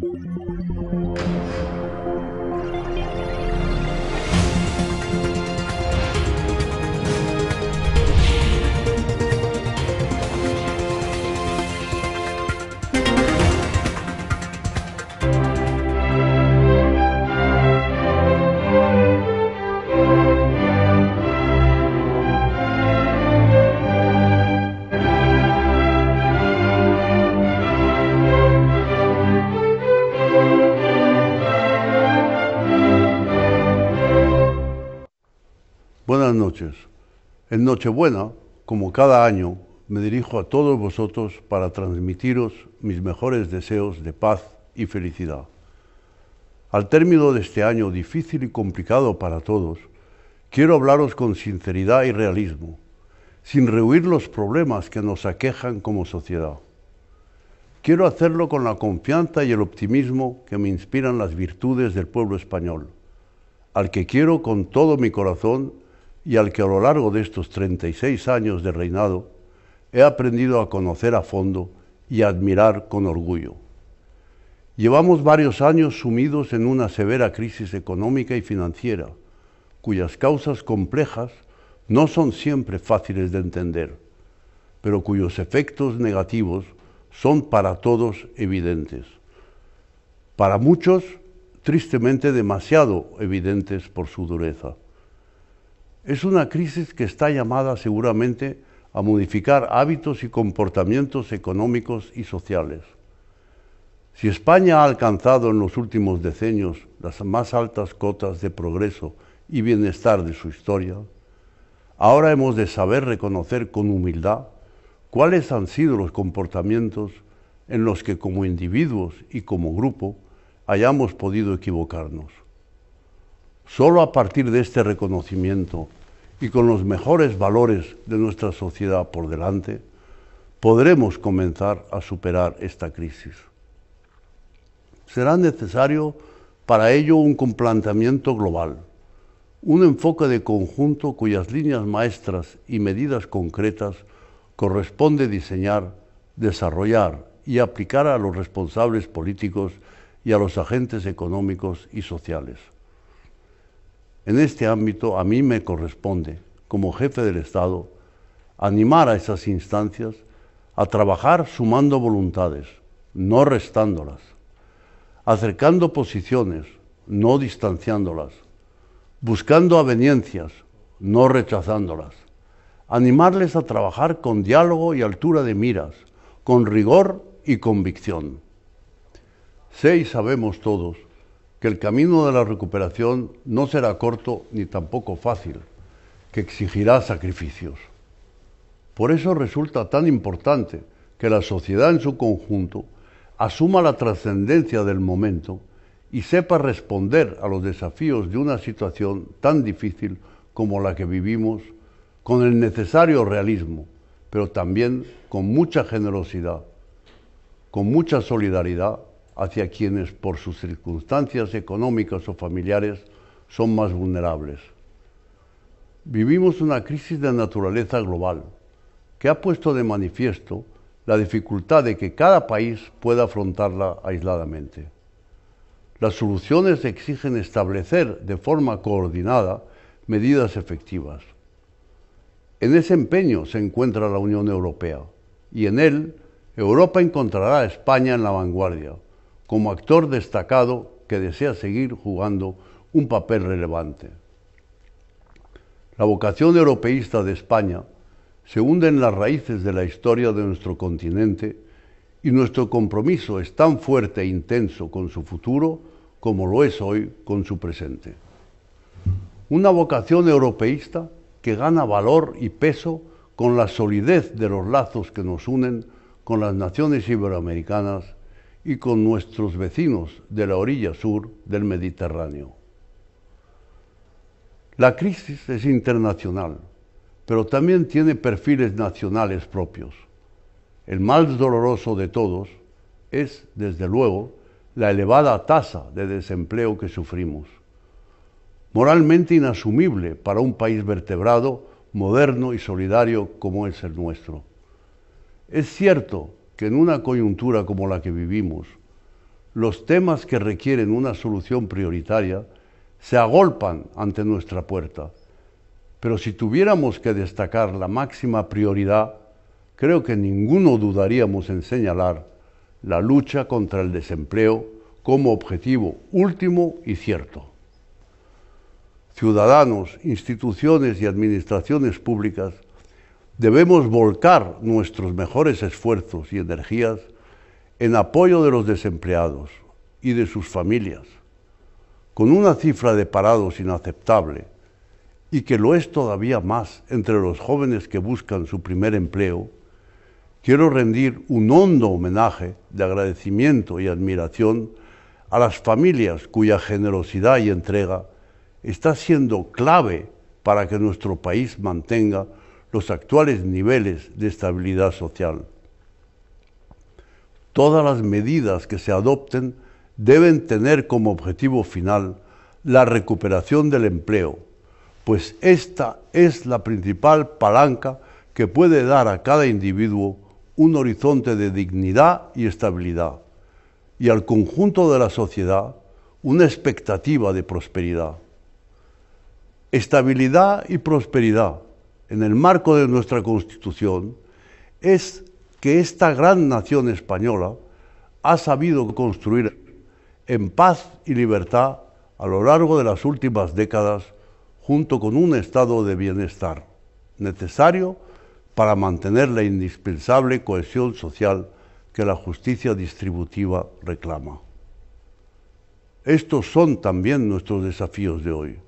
thank you noches. En Nochebuena, como cada año, me dirijo a todos vosotros para transmitiros mis mejores deseos de paz y felicidad. Al término de este año difícil y complicado para todos, quiero hablaros con sinceridad y realismo, sin rehuir los problemas que nos aquejan como sociedad. Quiero hacerlo con la confianza y el optimismo que me inspiran las virtudes del pueblo español, al que quiero con todo mi corazón y al que a lo largo de estos 36 años de reinado he aprendido a conocer a fondo y a admirar con orgullo. Llevamos varios años sumidos en una severa crisis económica y financiera, cuyas causas complejas no son siempre fáciles de entender, pero cuyos efectos negativos son para todos evidentes. Para muchos, tristemente demasiado evidentes por su dureza. Es una crisis que está llamada seguramente a modificar hábitos y comportamientos económicos y sociales. Si España ha alcanzado en los últimos decenios las más altas cotas de progreso y bienestar de su historia, ahora hemos de saber reconocer con humildad cuáles han sido los comportamientos en los que como individuos y como grupo hayamos podido equivocarnos. Solo a partir de este reconocimiento y con los mejores valores de nuestra sociedad por delante, podremos comenzar a superar esta crisis. Será necesario para ello un complanteamiento global, un enfoque de conjunto cuyas líneas maestras y medidas concretas corresponde diseñar, desarrollar y aplicar a los responsables políticos y a los agentes económicos y sociales. En este ámbito a mí me corresponde, como jefe del Estado, animar a esas instancias a trabajar sumando voluntades, no restándolas, acercando posiciones, no distanciándolas, buscando aveniencias, no rechazándolas, animarles a trabajar con diálogo y altura de miras, con rigor y convicción. Sé y sabemos todos que el camino de la recuperación no será corto ni tampoco fácil, que exigirá sacrificios. Por eso resulta tan importante que la sociedad en su conjunto asuma la trascendencia del momento y sepa responder a los desafíos de una situación tan difícil como la que vivimos con el necesario realismo, pero también con mucha generosidad, con mucha solidaridad hacia quienes por sus circunstancias económicas o familiares son más vulnerables. Vivimos una crisis de naturaleza global que ha puesto de manifiesto la dificultad de que cada país pueda afrontarla aisladamente. Las soluciones exigen establecer de forma coordinada medidas efectivas. En ese empeño se encuentra la Unión Europea y en él Europa encontrará a España en la vanguardia como actor destacado que desea seguir jugando un papel relevante. La vocación europeísta de España se hunde en las raíces de la historia de nuestro continente y nuestro compromiso es tan fuerte e intenso con su futuro como lo es hoy con su presente. Una vocación europeísta que gana valor y peso con la solidez de los lazos que nos unen con las naciones iberoamericanas y con nuestros vecinos de la orilla sur del Mediterráneo. La crisis es internacional, pero también tiene perfiles nacionales propios. El más doloroso de todos es, desde luego, la elevada tasa de desempleo que sufrimos. Moralmente inasumible para un país vertebrado, moderno y solidario como es el nuestro. Es cierto en una coyuntura como la que vivimos, los temas que requieren una solución prioritaria se agolpan ante nuestra puerta. Pero si tuviéramos que destacar la máxima prioridad, creo que ninguno dudaríamos en señalar la lucha contra el desempleo como objetivo último y cierto. Ciudadanos, instituciones y administraciones públicas debemos volcar nuestros mejores esfuerzos y energías en apoyo de los desempleados y de sus familias, con una cifra de parados inaceptable y que lo es todavía más entre los jóvenes que buscan su primer empleo, quiero rendir un hondo homenaje de agradecimiento y admiración a las familias cuya generosidad y entrega está siendo clave para que nuestro país mantenga los actuales niveles de estabilidad social. Todas las medidas que se adopten deben tener como objetivo final la recuperación del empleo, pues esta es la principal palanca que puede dar a cada individuo un horizonte de dignidad y estabilidad, y al conjunto de la sociedad una expectativa de prosperidad. Estabilidad y prosperidad en el marco de nuestra Constitución es que esta gran nación española ha sabido construir en paz y libertad a lo largo de las últimas décadas junto con un estado de bienestar necesario para mantener la indispensable cohesión social que la justicia distributiva reclama. Estos son también nuestros desafíos de hoy.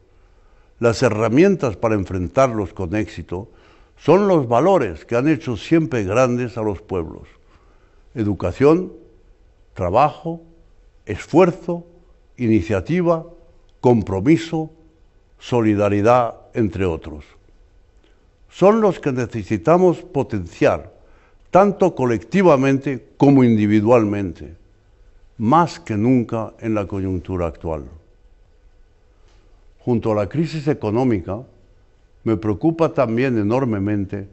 Las herramientas para enfrentarlos con éxito son los valores que han hecho siempre grandes a los pueblos. Educación, trabajo, esfuerzo, iniciativa, compromiso, solidaridad, entre otros. Son los que necesitamos potenciar, tanto colectivamente como individualmente, más que nunca en la coyuntura actual junto a la crisis económica, me preocupa también enormemente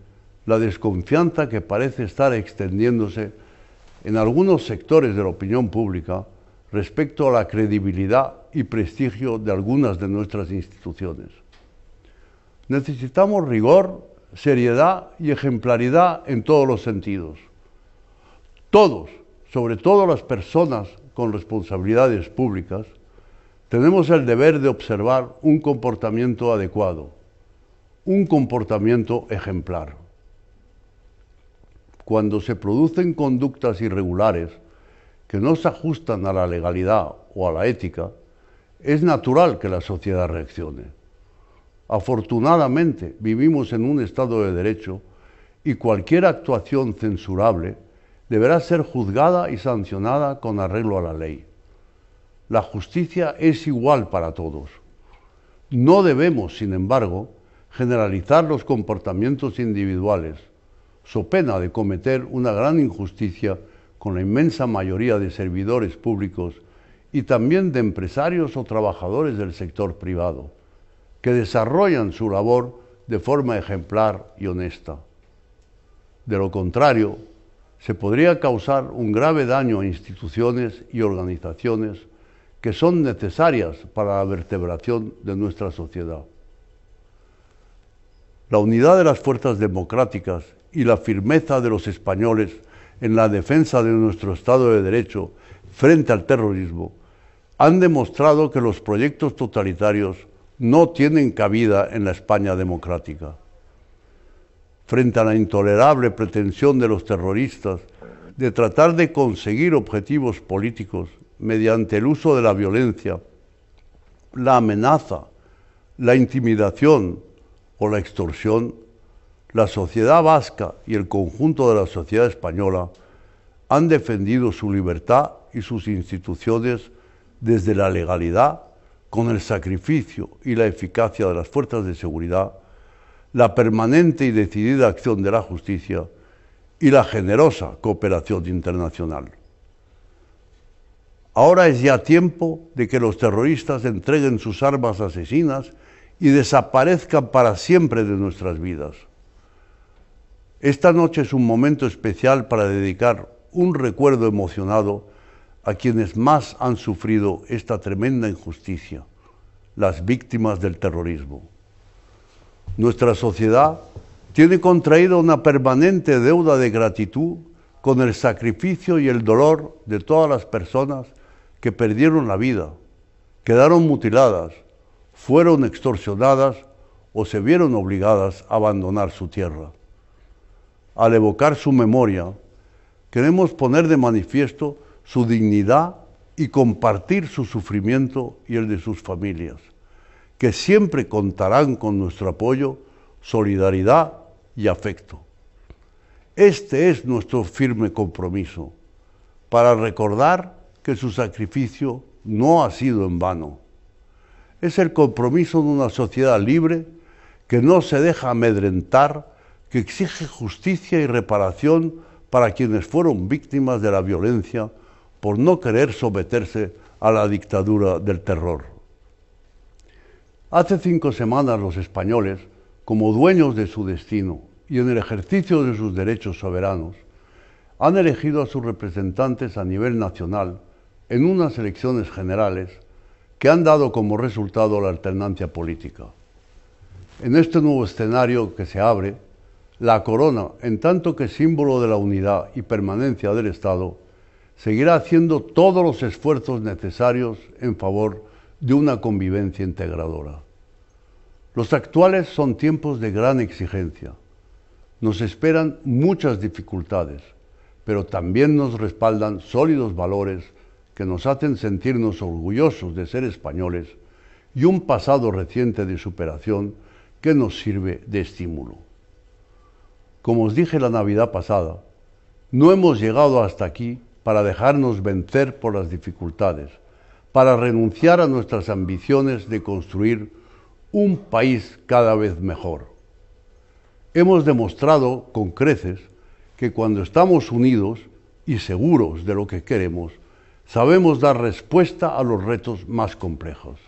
la desconfianza que parece estar extendiéndose en algunos sectores de la opinión pública respecto a la credibilidad y prestigio de algunas de nuestras instituciones. Necesitamos rigor, seriedad y ejemplaridad en todos los sentidos. Todos, sobre todo las personas con responsabilidades públicas, tenemos el deber de observar un comportamiento adecuado, un comportamiento ejemplar. Cuando se producen conductas irregulares que no se ajustan a la legalidad o a la ética, es natural que la sociedad reaccione. Afortunadamente vivimos en un Estado de Derecho y cualquier actuación censurable deberá ser juzgada y sancionada con arreglo a la ley la justicia es igual para todos. No debemos, sin embargo, generalizar los comportamientos individuales, so pena de cometer una gran injusticia con la inmensa mayoría de servidores públicos y también de empresarios o trabajadores del sector privado, que desarrollan su labor de forma ejemplar y honesta. De lo contrario, se podría causar un grave daño a instituciones y organizaciones que son necesarias para la vertebración de nuestra sociedad. La unidad de las fuerzas democráticas y la firmeza de los españoles en la defensa de nuestro Estado de Derecho frente al terrorismo han demostrado que los proyectos totalitarios no tienen cabida en la España democrática. Frente a la intolerable pretensión de los terroristas de tratar de conseguir objetivos políticos, mediante el uso de la violencia, la amenaza, la intimidación o la extorsión, la sociedad vasca y el conjunto de la sociedad española han defendido su libertad y sus instituciones desde la legalidad, con el sacrificio y la eficacia de las fuerzas de seguridad, la permanente y decidida acción de la justicia y la generosa cooperación internacional. Ahora es ya tiempo de que los terroristas entreguen sus armas asesinas y desaparezcan para siempre de nuestras vidas. Esta noche es un momento especial para dedicar un recuerdo emocionado a quienes más han sufrido esta tremenda injusticia, las víctimas del terrorismo. Nuestra sociedad tiene contraído una permanente deuda de gratitud con el sacrificio y el dolor de todas las personas que perdieron la vida, quedaron mutiladas, fueron extorsionadas o se vieron obligadas a abandonar su tierra. Al evocar su memoria, queremos poner de manifiesto su dignidad y compartir su sufrimiento y el de sus familias, que siempre contarán con nuestro apoyo, solidaridad y afecto. Este es nuestro firme compromiso, para recordar que su sacrificio no ha sido en vano. Es el compromiso de una sociedad libre que no se deja amedrentar, que exige justicia y reparación para quienes fueron víctimas de la violencia por no querer someterse a la dictadura del terror. Hace cinco semanas los españoles, como dueños de su destino y en el ejercicio de sus derechos soberanos, han elegido a sus representantes a nivel nacional en unas elecciones generales que han dado como resultado la alternancia política. En este nuevo escenario que se abre, la corona, en tanto que símbolo de la unidad y permanencia del Estado, seguirá haciendo todos los esfuerzos necesarios en favor de una convivencia integradora. Los actuales son tiempos de gran exigencia. Nos esperan muchas dificultades, pero también nos respaldan sólidos valores que nos hacen sentirnos orgullosos de ser españoles y un pasado reciente de superación que nos sirve de estímulo. Como os dije la Navidad pasada, no hemos llegado hasta aquí para dejarnos vencer por las dificultades, para renunciar a nuestras ambiciones de construir un país cada vez mejor. Hemos demostrado con creces que cuando estamos unidos y seguros de lo que queremos, sabemos dar respuesta a los retos más complejos.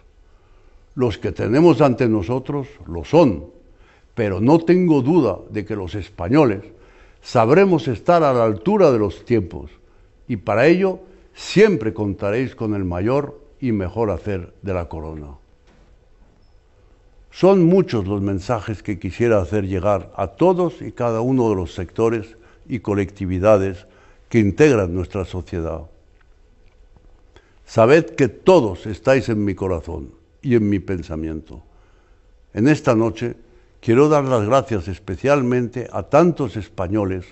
Los que tenemos ante nosotros lo son, pero no tengo duda de que los españoles sabremos estar a la altura de los tiempos y para ello siempre contaréis con el mayor y mejor hacer de la corona. Son muchos los mensajes que quisiera hacer llegar a todos y cada uno de los sectores y colectividades que integran nuestra sociedad. Sabed que todos estáis en mi corazón y en mi pensamiento. En esta noche quiero dar las gracias especialmente a tantos españoles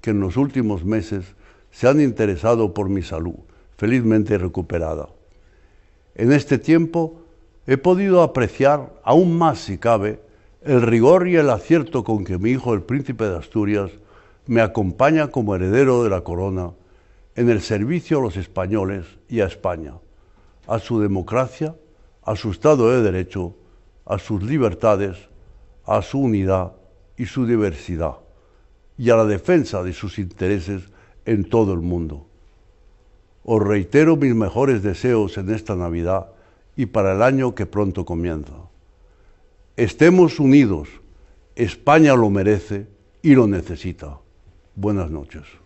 que en los últimos meses se han interesado por mi salud, felizmente recuperada. En este tiempo he podido apreciar, aún más si cabe, el rigor y el acierto con que mi hijo, el príncipe de Asturias, me acompaña como heredero de la corona en el servicio a los españoles y a España, a su democracia, a su Estado de Derecho, a sus libertades, a su unidad y su diversidad, y a la defensa de sus intereses en todo el mundo. Os reitero mis mejores deseos en esta Navidad y para el año que pronto comienza. Estemos unidos, España lo merece y lo necesita. Buenas noches.